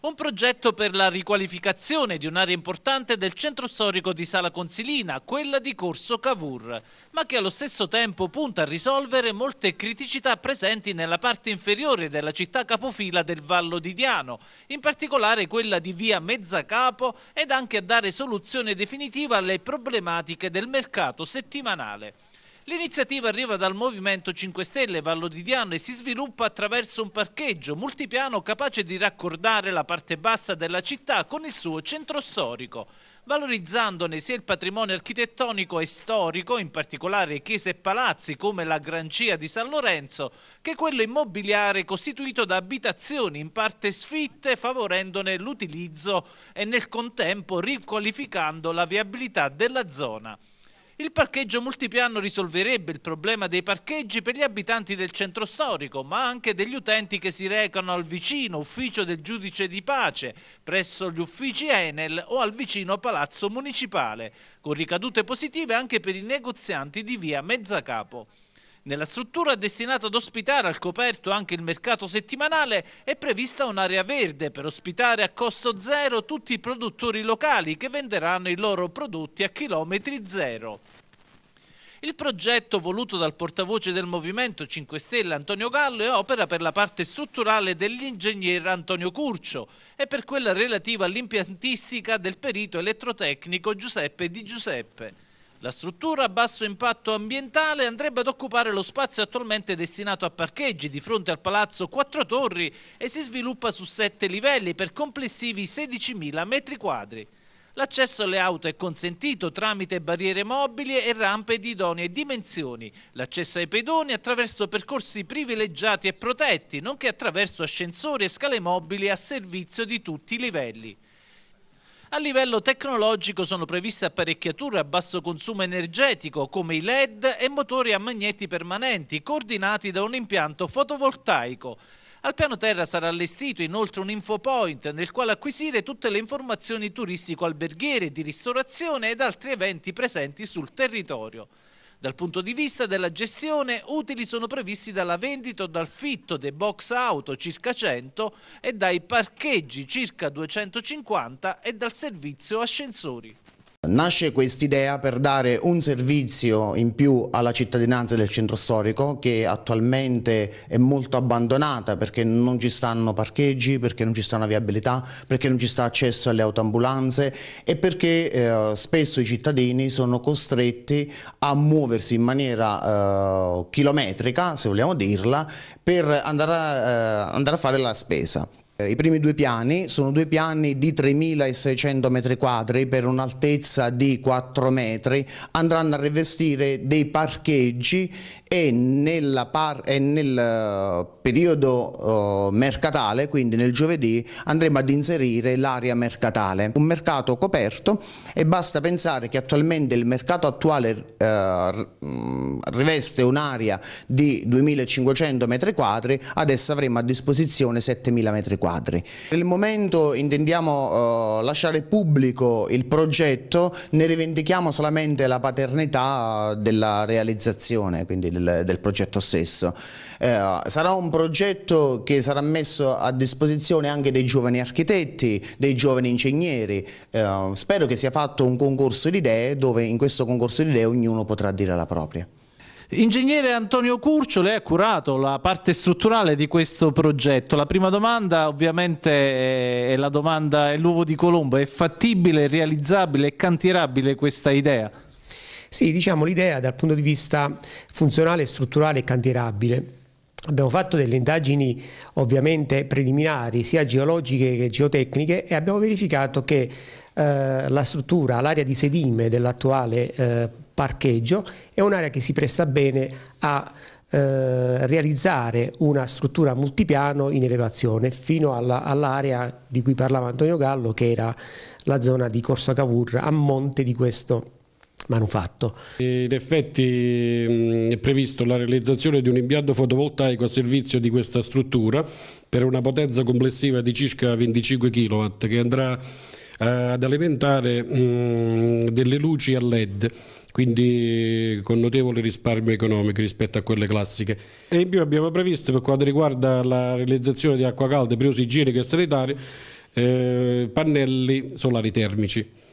un progetto per la riqualificazione di un'area importante del centro storico di Sala Consilina, quella di Corso Cavour, ma che allo stesso tempo punta a risolvere molte criticità presenti nella parte inferiore della città capofila del Vallo di Diano, in particolare quella di via Mezzacapo ed anche a dare soluzione definitiva alle problematiche del mercato settimanale. L'iniziativa arriva dal Movimento 5 Stelle Vallo di Diano e si sviluppa attraverso un parcheggio multipiano capace di raccordare la parte bassa della città con il suo centro storico, valorizzandone sia il patrimonio architettonico e storico, in particolare chiese e palazzi come la Grancia di San Lorenzo, che quello immobiliare costituito da abitazioni in parte sfitte favorendone l'utilizzo e nel contempo riqualificando la viabilità della zona. Il parcheggio multipiano risolverebbe il problema dei parcheggi per gli abitanti del centro storico, ma anche degli utenti che si recano al vicino ufficio del giudice di pace, presso gli uffici Enel o al vicino palazzo municipale, con ricadute positive anche per i negozianti di via Mezzacapo. Nella struttura destinata ad ospitare al coperto anche il mercato settimanale è prevista un'area verde per ospitare a costo zero tutti i produttori locali che venderanno i loro prodotti a chilometri zero. Il progetto voluto dal portavoce del Movimento 5 Stelle Antonio Gallo è opera per la parte strutturale dell'ingegner Antonio Curcio e per quella relativa all'impiantistica del perito elettrotecnico Giuseppe Di Giuseppe. La struttura a basso impatto ambientale andrebbe ad occupare lo spazio attualmente destinato a parcheggi di fronte al palazzo Quattro Torri e si sviluppa su sette livelli per complessivi 16.000 metri quadri. L'accesso alle auto è consentito tramite barriere mobili e rampe di idonee dimensioni. L'accesso ai pedoni attraverso percorsi privilegiati e protetti, nonché attraverso ascensori e scale mobili a servizio di tutti i livelli. A livello tecnologico sono previste apparecchiature a basso consumo energetico come i LED e motori a magneti permanenti coordinati da un impianto fotovoltaico. Al piano terra sarà allestito inoltre un infopoint nel quale acquisire tutte le informazioni turistico-alberghiere, di ristorazione ed altri eventi presenti sul territorio. Dal punto di vista della gestione, utili sono previsti dalla vendita o dal fitto dei box auto circa 100 e dai parcheggi circa 250 e dal servizio ascensori. Nasce quest'idea per dare un servizio in più alla cittadinanza del centro storico che attualmente è molto abbandonata perché non ci stanno parcheggi, perché non ci sta una viabilità, perché non ci sta accesso alle autoambulanze e perché eh, spesso i cittadini sono costretti a muoversi in maniera eh, chilometrica, se vogliamo dirla, per andare a, eh, andare a fare la spesa. I primi due piani sono due piani di 3.600 metri quadri per un'altezza di 4 metri, andranno a rivestire dei parcheggi e, par e nel eh, periodo uh, mercatale, quindi nel giovedì, andremo ad inserire l'area mercatale. Un mercato coperto e basta pensare che attualmente il mercato attuale uh, riveste un'area di 2500 metri quadri, adesso avremo a disposizione 7000 metri quadri. Per il momento intendiamo eh, lasciare pubblico il progetto, ne rivendichiamo solamente la paternità della realizzazione, quindi del, del progetto stesso. Eh, sarà un progetto che sarà messo a disposizione anche dei giovani architetti, dei giovani ingegneri. Eh, spero che sia fatto un concorso di idee dove in questo concorso di idee ognuno potrà dire la propria. Ingegnere Antonio Curcio, lei ha curato la parte strutturale di questo progetto. La prima domanda ovviamente è la domanda, è l'uovo di Colombo, è fattibile, realizzabile e cantierabile questa idea? Sì, diciamo l'idea dal punto di vista funzionale, strutturale e cantierabile. Abbiamo fatto delle indagini ovviamente preliminari, sia geologiche che geotecniche, e abbiamo verificato che eh, la struttura, l'area di sedime dell'attuale eh, parcheggio, è un'area che si presta bene a eh, realizzare una struttura multipiano in elevazione fino all'area di cui parlava Antonio Gallo che era la zona di Corso Cavour a monte di questo manufatto. In effetti è previsto la realizzazione di un impianto fotovoltaico a servizio di questa struttura per una potenza complessiva di circa 25 kW che andrà eh, ad alimentare delle luci a LED quindi con notevole risparmio economico rispetto a quelle classiche. E in più abbiamo previsto per quanto riguarda la realizzazione di acqua calda per uso igienico e sanitario eh, pannelli solari termici.